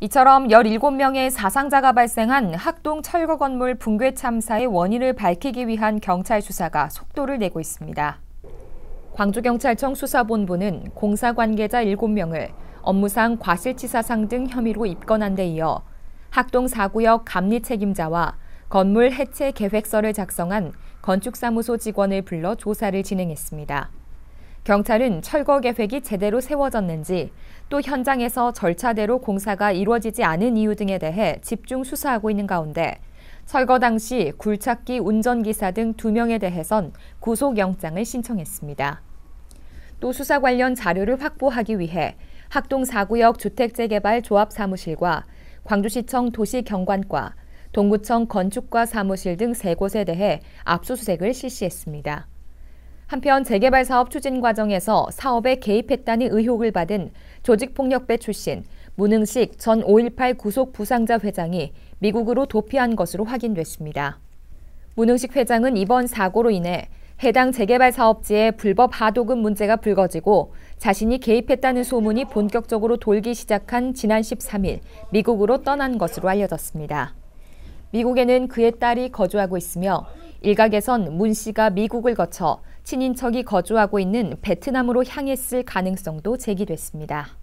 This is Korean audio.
이처럼 17명의 사상자가 발생한 학동 철거 건물 붕괴 참사의 원인을 밝히기 위한 경찰 수사가 속도를 내고 있습니다. 광주경찰청 수사본부는 공사 관계자 7명을 업무상 과실치사상 등 혐의로 입건한 데 이어 학동 4구역 감리 책임자와 건물 해체 계획서를 작성한 건축사무소 직원을 불러 조사를 진행했습니다. 경찰은 철거 계획이 제대로 세워졌는지 또 현장에서 절차대로 공사가 이루어지지 않은 이유 등에 대해 집중 수사하고 있는 가운데 철거 당시 굴착기 운전기사 등 두명에 대해선 구속영장을 신청했습니다. 또 수사 관련 자료를 확보하기 위해 학동 4구역 주택재개발 조합사무실과 광주시청 도시경관과 동구청 건축과 사무실 등 3곳에 대해 압수수색을 실시했습니다. 한편 재개발 사업 추진 과정에서 사업에 개입했다는 의혹을 받은 조직폭력배 출신 문응식전 5.18 구속 부상자 회장이 미국으로 도피한 것으로 확인됐습니다. 문흥식 회장은 이번 사고로 인해 해당 재개발 사업지에 불법 하도급 문제가 불거지고 자신이 개입했다는 소문이 본격적으로 돌기 시작한 지난 13일 미국으로 떠난 것으로 알려졌습니다. 미국에는 그의 딸이 거주하고 있으며 일각에선 문 씨가 미국을 거쳐 친인척이 거주하고 있는 베트남으로 향했을 가능성도 제기됐습니다.